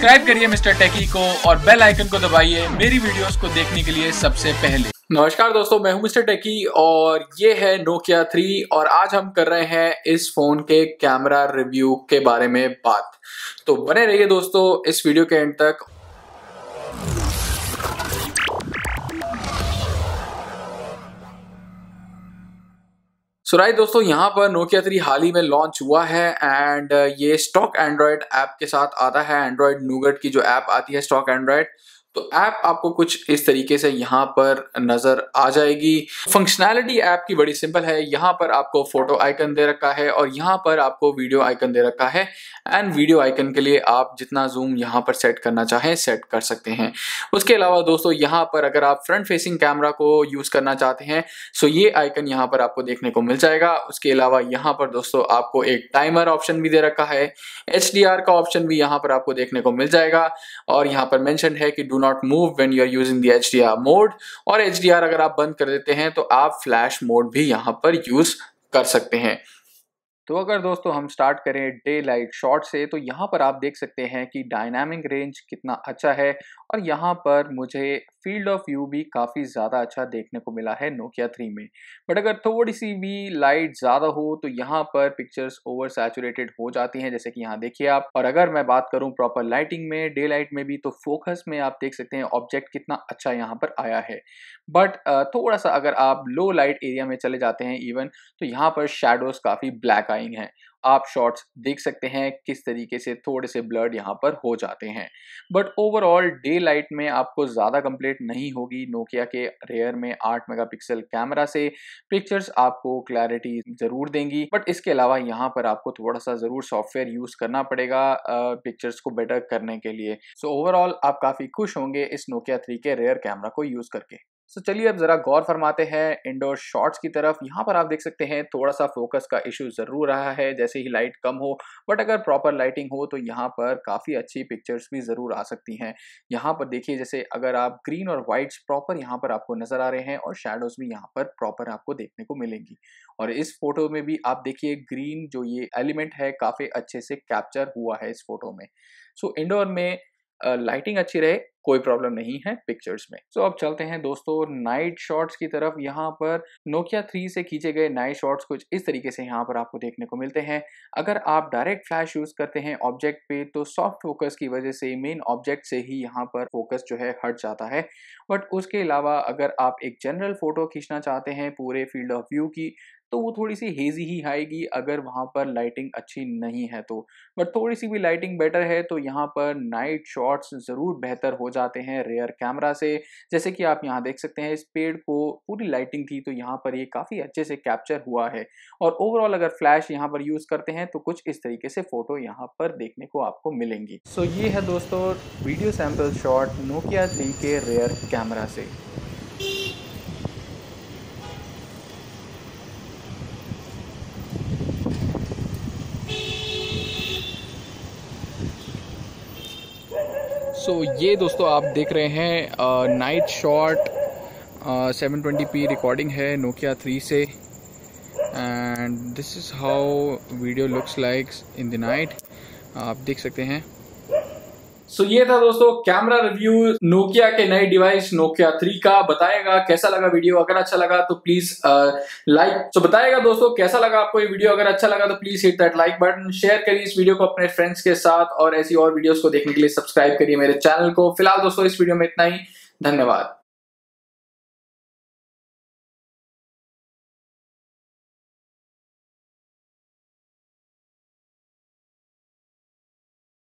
subscribe करिए mister टेकी को और बेल आइकन को दबाइए मेरी वीडियोस को देखने के लिए सबसे पहले नमस्कार दोस्तों मैं हूं मिस्टर टेकी और ये है नोकिया 3 और आज हम कर रहे हैं इस फोन के कैमरा रिव्यू के बारे में बात तो बने रहिए दोस्तों इस वीडियो के एंड तक सो so राइट right, दोस्तों यहाँ पर नोकिया थ्री हाल ही में लॉन्च हुआ है एंड uh, ये स्टॉक एंड्रॉयड ऐप के साथ आता है एंड्रॉयड नूगट की जो ऐप आती है स्टॉक एंड्रॉयड तो ऐप आपको कुछ इस तरीके से यहाँ पर नज़र आ जाएगी फंक्शनैलिटी ऐप की बड़ी सिंपल है यहाँ पर आपको फोटो आइकन दे रखा है और यहाँ पर आपको वीडियो आइकन दे रखा है एंड वीडियो आइकन के लिए आप जितना जूम यहाँ पर सेट करना चाहें सेट कर सकते हैं उसके अलावा दोस्तों यहाँ पर अगर आप फ्रंट फेसिंग कैमरा को यूज़ करना चाहते हैं सो ये आइकन यहाँ पर आपको देखने को मिल जाएगा उसके अलावा यहाँ पर दोस्तों आपको एक टाइमर ऑप्शन भी दे रखा है एच का ऑप्शन भी यहाँ पर आपको देखने को मिल जाएगा और यहाँ पर मैंशन है कि do not move you are use in the H D R mode और एच डी आर अगर आप बंद कर देते हैं तो आप फ्लैश मोड भी यहाँ पर यूज कर सकते हैं तो अगर दोस्तों हम स्टार्ट करें डे लाइट शॉट से तो यहाँ पर आप देख सकते हैं कि डायनामिक रेंज कितना अच्छा है और यहाँ पर मुझे फील्ड ऑफ व्यू भी काफ़ी ज़्यादा अच्छा देखने को मिला है नोकिया थ्री में बट अगर थोड़ी सी भी लाइट ज़्यादा हो तो यहाँ पर पिक्चर्स ओवर सैचुरेटेड हो जाती हैं जैसे कि यहाँ देखिए आप और अगर मैं बात करूँ प्रॉपर लाइटिंग में डे लाइट में भी तो फोकस में आप देख सकते हैं ऑब्जेक्ट कितना अच्छा यहाँ पर आया है बट थोड़ा सा अगर आप लो लाइट एरिया में चले जाते हैं इवन तो यहाँ पर शेडोज काफ़ी ब्लैक आए लाइन है आप शॉट्स देख सकते हैं किस तरीके से थोड़े से ब्लर्ड यहाँ पर हो जाते हैं बट ओवरऑल डे लाइट में आपको ज़्यादा कंप्लेंट नहीं होगी नोकिया के रेयर में 8 मेगापिक्सल कैमरा से पिक्चर्स आपको क्लैरिटी ज़रूर देंगी बट इसके अलावा यहाँ पर आपको थोड़ा सा ज़रूर सॉफ्टवेयर यूज़ करना पड़ेगा पिक्चर्स को बेटर करने के लिए सो so, ओवरऑल आप काफ़ी खुश होंगे इस नोकिया थ्री के रेयर कैमरा को यूज़ करके सो चलिए अब ज़रा गौर फरमाते हैं इंडोर शॉट्स की तरफ यहाँ पर आप देख सकते हैं थोड़ा सा फोकस का इशू ज़रूर रहा है जैसे ही लाइट कम हो बट अगर प्रॉपर लाइटिंग हो तो यहाँ पर काफ़ी अच्छी पिक्चर्स भी ज़रूर आ सकती हैं यहाँ पर देखिए जैसे अगर आप ग्रीन और वाइट्स प्रॉपर यहाँ पर आपको नज़र आ रहे हैं और शेडोज़ भी यहाँ पर प्रॉपर आपको देखने को मिलेंगी और इस फोटो में भी आप देखिए ग्रीन जो ये एलिमेंट है काफ़ी अच्छे से कैप्चर हुआ है इस फोटो में सो so, इंडोर में लाइटिंग अच्छी रहे कोई प्रॉब्लम नहीं है पिक्चर्स में सो so, अब चलते हैं दोस्तों नाइट शॉट्स की तरफ यहाँ पर नोकिया थ्री से खींचे गए नाइट शॉट्स कुछ इस तरीके से यहाँ पर आपको देखने को मिलते हैं अगर आप डायरेक्ट फ्लैश यूज करते हैं ऑब्जेक्ट पे तो सॉफ्ट फोकस की वजह से मेन ऑब्जेक्ट से ही यहाँ पर फोकस जो है हट जाता है बट उसके अलावा अगर आप एक जनरल फोटो खींचना चाहते हैं पूरे फील्ड ऑफ व्यू की तो वो थोड़ी सी हेजी ही आएगी अगर वहाँ पर लाइटिंग अच्छी नहीं है तो बट थोड़ी सी भी लाइटिंग बेटर है तो यहाँ पर नाइट शॉट्स ज़रूर बेहतर हो जाते हैं रेयर कैमरा से जैसे कि आप यहाँ देख सकते हैं इस पेड़ को पूरी लाइटिंग थी तो यहाँ पर ये काफ़ी अच्छे से कैप्चर हुआ है और ओवरऑल अगर फ्लैश यहाँ पर यूज़ करते हैं तो कुछ इस तरीके से फ़ोटो यहाँ पर देखने को आपको मिलेंगी सो so, ये है दोस्तों video sample shot Nokia three के रेयर कैमरा से सो so, ये दोस्तों आप देख रहे हैं night shot seven twenty P recording है नोकिया थ्री से and this is how video looks likes in the night आप देख सकते हैं सो so, ये था दोस्तों कैमरा रिव्यू नोकिया के नए डिवाइस नोकिया थ्री का बताएगा कैसा लगा वीडियो अगर अच्छा लगा तो प्लीज लाइक तो बताएगा दोस्तों कैसा लगा आपको ये वीडियो अगर अच्छा लगा तो please hit that like button share करिए इस वीडियो को अपने फ्रेंड्स के साथ और ऐसी और वीडियोस को देखने के लिए सब्सक्राइब करिए मेरे चैनल को फिलहाल दोस्तों इस वीडियो में इतना ही धन्यवाद